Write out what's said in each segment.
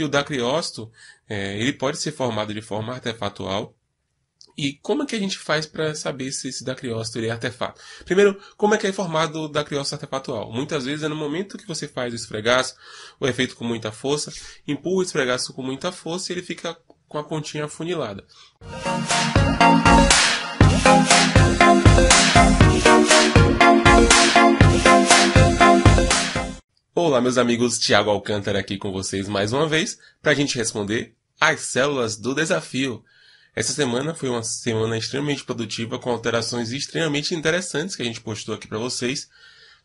que o dacriósto é, ele pode ser formado de forma artefatual. E como é que a gente faz para saber se esse dacriósto é artefato? Primeiro, como é que é formado o dacriósto artefatual? Muitas vezes é no momento que você faz o esfregaço, o efeito com muita força, empurra o esfregaço com muita força e ele fica com a pontinha afunilada. Olá, meus amigos, Tiago Alcântara aqui com vocês mais uma vez para a gente responder as células do desafio. Essa semana foi uma semana extremamente produtiva com alterações extremamente interessantes que a gente postou aqui para vocês,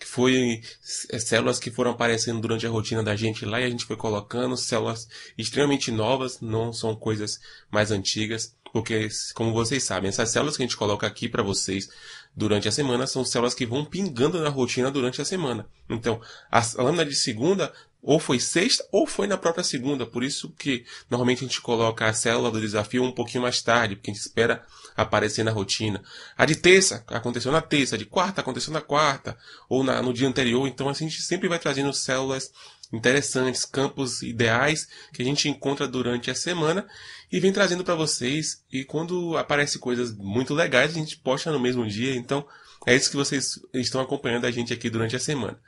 que foi é, células que foram aparecendo durante a rotina da gente lá e a gente foi colocando células extremamente novas, não são coisas mais antigas porque, como vocês sabem, essas células que a gente coloca aqui para vocês durante a semana são células que vão pingando na rotina durante a semana. Então, a lâmina de segunda ou foi sexta ou foi na própria segunda. Por isso que normalmente a gente coloca a célula do desafio um pouquinho mais tarde, porque a gente espera aparecer na rotina. A de terça aconteceu na terça, a de quarta aconteceu na quarta, ou na, no dia anterior. Então assim, a gente sempre vai trazendo células interessantes, campos ideais que a gente encontra durante a semana e vem trazendo para vocês. E quando aparece coisas muito legais, a gente posta no mesmo dia. Então, é isso que vocês estão acompanhando a gente aqui durante a semana.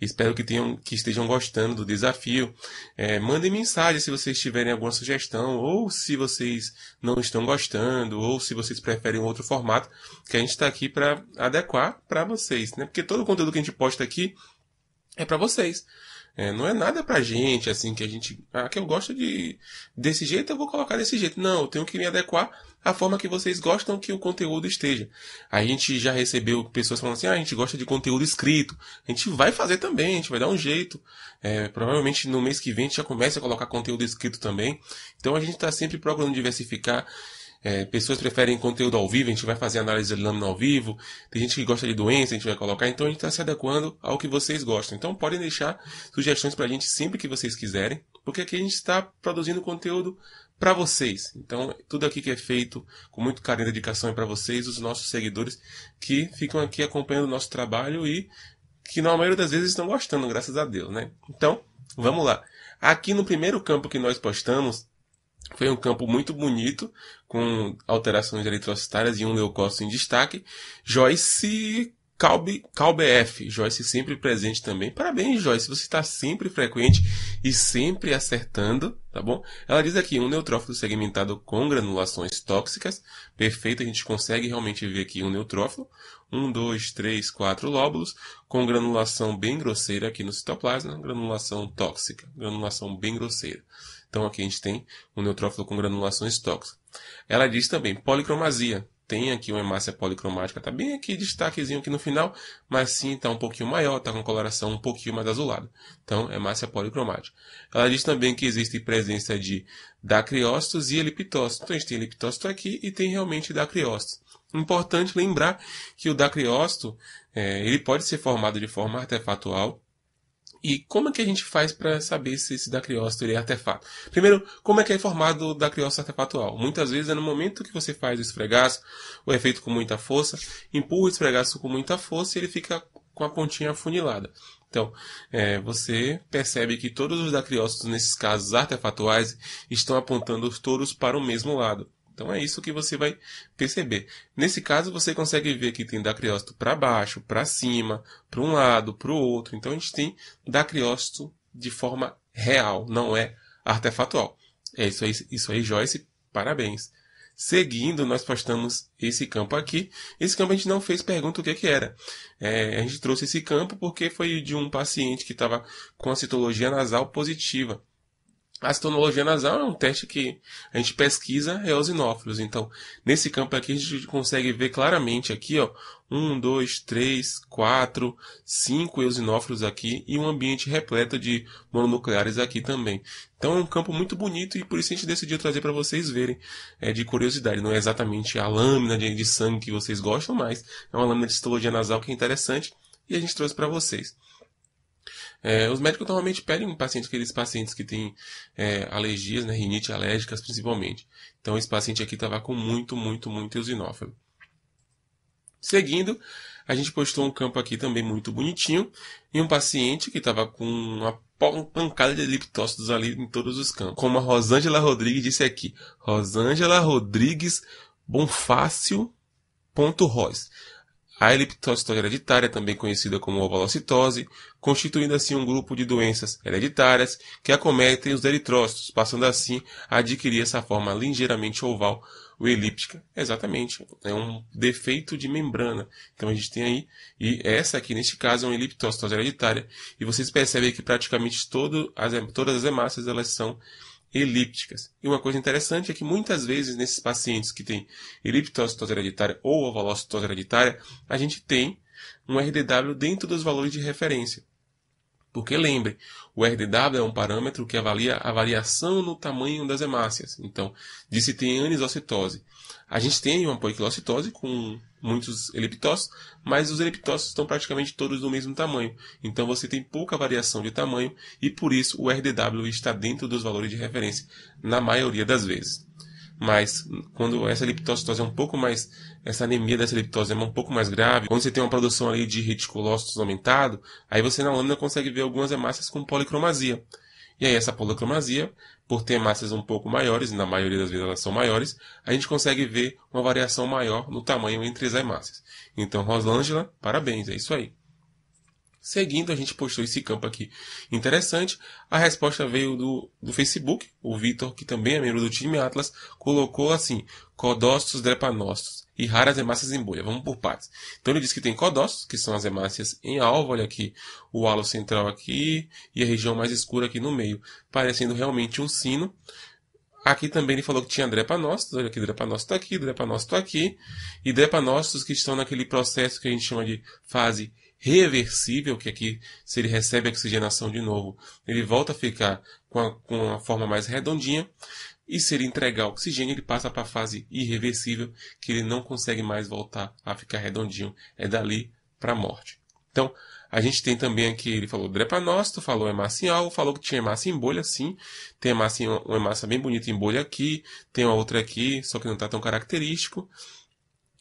Espero que tenham, que estejam gostando do desafio. É, mandem mensagem se vocês tiverem alguma sugestão, ou se vocês não estão gostando, ou se vocês preferem outro formato, que a gente está aqui para adequar para vocês, né? Porque todo o conteúdo que a gente posta aqui é para vocês. É, não é nada pra gente, assim, que a gente. Ah, que eu gosto de. Desse jeito eu vou colocar desse jeito. Não, eu tenho que me adequar à forma que vocês gostam que o conteúdo esteja. A gente já recebeu pessoas falando assim: ah, a gente gosta de conteúdo escrito. A gente vai fazer também, a gente vai dar um jeito. É, provavelmente no mês que vem a gente já começa a colocar conteúdo escrito também. Então a gente está sempre procurando diversificar. É, pessoas preferem conteúdo ao vivo, a gente vai fazer análise de lâmina ao vivo. Tem gente que gosta de doença, a gente vai colocar. Então a gente está se adequando ao que vocês gostam. Então podem deixar sugestões para a gente sempre que vocês quiserem, porque aqui a gente está produzindo conteúdo para vocês. Então, tudo aqui que é feito com muito carinho e dedicação é para vocês, os nossos seguidores que ficam aqui acompanhando o nosso trabalho e que na maioria das vezes estão gostando, graças a Deus, né? Então, vamos lá. Aqui no primeiro campo que nós postamos, foi um campo muito bonito, com alterações eletrocitárias e um leucócito em destaque. Joyce Calbe, Calbe F. Joyce sempre presente também. Parabéns, Joyce. Você está sempre frequente e sempre acertando, tá bom? Ela diz aqui, um neutrófilo segmentado com granulações tóxicas. Perfeito, a gente consegue realmente ver aqui um neutrófilo. Um, dois, três, quatro lóbulos com granulação bem grosseira aqui no citoplasma. Granulação tóxica, granulação bem grosseira. Então aqui a gente tem um neutrófilo com granulações tóxicas. Ela diz também policromasia. Tem aqui uma hemácia policromática, tá bem aqui, destaquezinho aqui no final, mas sim está um pouquinho maior, está com coloração um pouquinho mais azulada. Então, hemácia policromática. Ela diz também que existe presença de dacriócitos e eliptócitos. Então, a gente tem eliptócito aqui e tem realmente dacriócitos. Importante lembrar que o dacriócito, é, ele pode ser formado de forma artefatual, e como é que a gente faz para saber se esse Dacriócito é artefato? Primeiro, como é que é formado o Dacriócito artefatual? Muitas vezes é no momento que você faz o esfregaço, o efeito com muita força, empurra o esfregaço com muita força e ele fica com a pontinha afunilada. Então, é, você percebe que todos os dacriócitos, nesses casos artefatuais, estão apontando os touros para o mesmo lado. Então é isso que você vai perceber. Nesse caso, você consegue ver que tem dacriócito para baixo, para cima, para um lado, para o outro. Então a gente tem dacriócito de forma real, não é artefatual. É isso aí, isso aí, Joyce. Parabéns. Seguindo, nós postamos esse campo aqui. Esse campo a gente não fez pergunta o que, é que era. É, a gente trouxe esse campo porque foi de um paciente que estava com a citologia nasal positiva. A citologia nasal é um teste que a gente pesquisa eosinófilos. É então, nesse campo aqui, a gente consegue ver claramente aqui, ó, um, dois, três, quatro, cinco eosinófilos aqui e um ambiente repleto de mononucleares aqui também. Então, é um campo muito bonito e por isso a gente decidiu trazer para vocês verem, é, de curiosidade. Não é exatamente a lâmina de, de sangue que vocês gostam, mas é uma lâmina de citologia nasal que é interessante e a gente trouxe para vocês. É, os médicos normalmente pedem paciente, aqueles pacientes que têm é, alergias, né, rinite alérgicas principalmente. Então esse paciente aqui estava com muito, muito, muito eosinófilo. Seguindo, a gente postou um campo aqui também muito bonitinho, e um paciente que estava com uma pancada de liptócitos ali em todos os campos. Como a Rosângela Rodrigues disse aqui, Rosângela Rodrigues Rose. A eliptocitose hereditária, também conhecida como ovalocitose, constituindo assim um grupo de doenças hereditárias que acometem os eritrócitos, passando assim a adquirir essa forma ligeiramente oval ou elíptica. Exatamente, é um defeito de membrana. Então a gente tem aí, e essa aqui neste caso é uma eliptocitose hereditária, e vocês percebem que praticamente todo as, todas as hemácias elas são elípticas. E uma coisa interessante é que muitas vezes nesses pacientes que têm eliptose hereditária ou ovalocitose hereditária, a gente tem um RDW dentro dos valores de referência. Porque lembre, o RDW é um parâmetro que avalia a variação no tamanho das hemácias. Então, de se tem anisocitose. A gente tem uma poiquilocitose com muitos eliptócitos, mas os eliptócitos estão praticamente todos do mesmo tamanho. Então você tem pouca variação de tamanho e por isso o RDW está dentro dos valores de referência na maioria das vezes. Mas quando essa eliptócitose é um pouco mais, essa anemia dessa eliptose é um pouco mais grave, quando você tem uma produção ali de reticulócitos aumentado, aí você na lâmina consegue ver algumas hemácias com policromasia. E aí, essa policromasia, por ter massas um pouco maiores, e na maioria das vezes elas são maiores, a gente consegue ver uma variação maior no tamanho entre as hemácias. Então, Rosângela, parabéns, é isso aí. Seguindo, a gente postou esse campo aqui interessante. A resposta veio do, do Facebook. O Vitor, que também é membro do time Atlas, colocou assim: Codócitos drepanócitos e raras hemácias em bolha. Vamos por partes. Então ele diz que tem codócitos, que são as hemácias em alvo, olha aqui, o halo central aqui e a região mais escura aqui no meio, parecendo realmente um sino. Aqui também ele falou que tinha drepanócitos, olha aqui, drepanócito tá aqui, drepanócito tá aqui, e drepanócitos que estão naquele processo que a gente chama de fase reversível, que aqui, se ele recebe a oxigenação de novo, ele volta a ficar com a, com a forma mais redondinha. E se ele entregar oxigênio, ele passa para a fase irreversível, que ele não consegue mais voltar a ficar redondinho. É dali para a morte. Então, a gente tem também aqui, ele falou drepanócito, falou hemácia em alvo, falou que tinha hemácia em bolha, sim. Tem hemácia, uma hemácia bem bonita em bolha aqui, tem uma outra aqui, só que não está tão característico.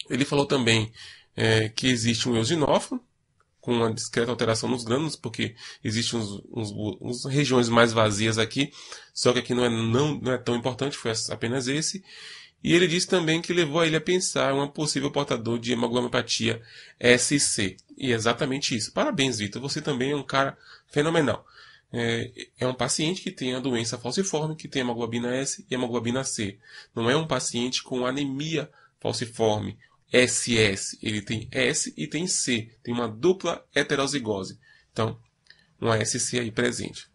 Ele falou também é, que existe um eosinófilo, com uma discreta alteração nos grânulos, porque existem uns, uns, uns, regiões mais vazias aqui, só que aqui não é, não, não é tão importante, foi apenas esse. E ele diz também que levou a ele a pensar um possível portador de hemoglobinopatia SC. E é exatamente isso. Parabéns, Vitor. Você também é um cara fenomenal. É, é, um paciente que tem a doença falciforme, que tem hemoglobina S e hemoglobina C. Não é um paciente com anemia falciforme SS, ele tem S e tem C, tem uma dupla heterozigose. Então, um ASC aí presente.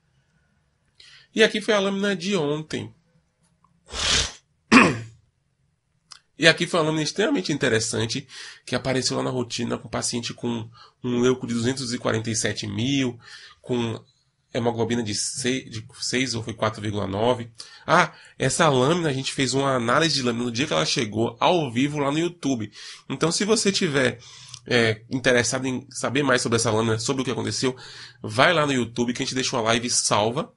E aqui foi a lâmina de ontem. E aqui foi uma lâmina extremamente interessante que apareceu lá na rotina com paciente com um leuco de 247 mil, com hemoglobina de 6, de 6 ou foi 4,9. Ah, essa lâmina, a gente fez uma análise de lâmina no dia que ela chegou ao vivo lá no YouTube. Então, se você tiver é, interessado em saber mais sobre essa lâmina, sobre o que aconteceu, vai lá no YouTube que a gente deixa uma live salva,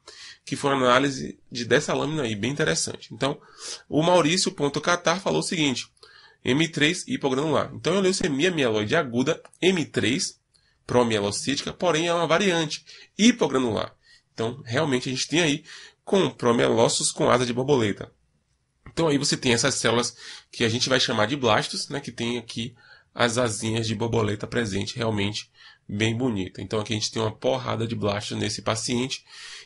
que foi uma análise de, dessa lâmina aí, bem interessante. Então, o Maurício.catar falou o seguinte, M3 hipogranular. Então, eu leucemia mieloide aguda, M3, promielocítica, porém é uma variante hipogranular. Então, realmente a gente tem aí com promielossos com asa de borboleta. Então aí você tem essas células que a gente vai chamar de blastos, né, que tem aqui as asinhas de borboleta presente realmente bem bonita. Então aqui a gente tem uma porrada de blastos nesse paciente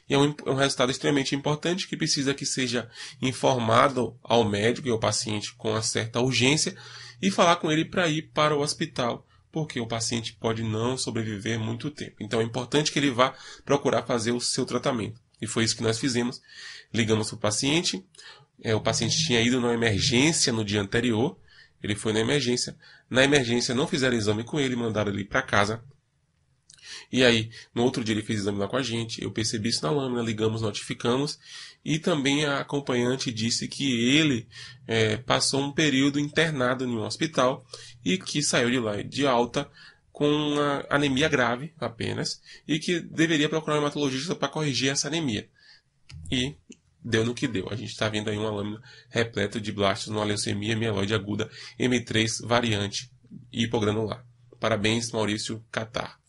e é um, é um, resultado extremamente importante que precisa que seja informado ao médico e ao paciente com uma certa urgência e falar com ele para ir para o hospital porque o paciente pode não sobreviver muito tempo. Então é importante que ele vá procurar fazer o seu tratamento. E foi isso que nós fizemos. Ligamos para o paciente, é, o paciente tinha ido na emergência no dia anterior, ele foi na emergência. Na emergência não fizeram exame com ele, mandaram ele para casa. E aí, no outro dia ele fez exame lá com a gente, eu percebi isso na lâmina, ligamos, notificamos, e também a acompanhante disse que ele é, passou um período internado em um hospital e que saiu de lá de alta com uma anemia grave apenas e que deveria procurar um hematologista para corrigir essa anemia. E deu no que deu. A gente está vendo aí uma lâmina repleta de blastos numa leucemia mieloide aguda M3 variante hipogranular. Parabéns, Maurício Catar.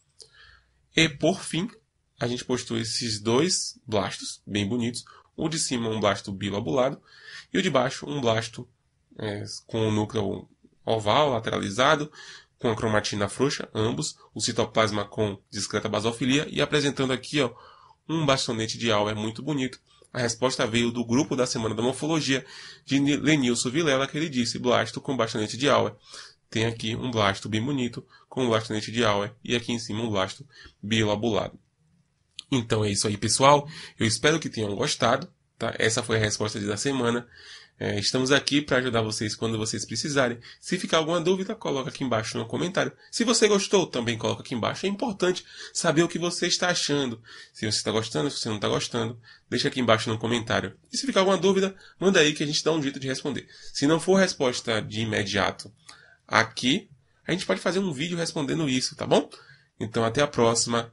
E por fim, a gente postou esses dois blastos bem bonitos. O de cima um blasto bilobulado e o de baixo um blasto é, com o núcleo oval lateralizado, com a cromatina frouxa, ambos, o citoplasma com discreta basofilia e apresentando aqui ó, um bastonete de Auer é muito bonito. A resposta veio do grupo da Semana da Morfologia de Lenilson Vilela, que ele disse blasto com bastonete de Auer tem aqui um blasto bem bonito, com um blastonete de Auer, e aqui em cima um blasto bilobulado. Então é isso aí, pessoal. Eu espero que tenham gostado. Tá? Essa foi a resposta da semana. É, estamos aqui para ajudar vocês quando vocês precisarem. Se ficar alguma dúvida, coloca aqui embaixo no comentário. Se você gostou, também coloca aqui embaixo. É importante saber o que você está achando. Se você está gostando, se você não está gostando, deixa aqui embaixo no comentário. E se ficar alguma dúvida, manda aí que a gente dá um jeito de responder. Se não for resposta de imediato aqui, a gente pode fazer um vídeo respondendo isso, tá bom? Então até a próxima.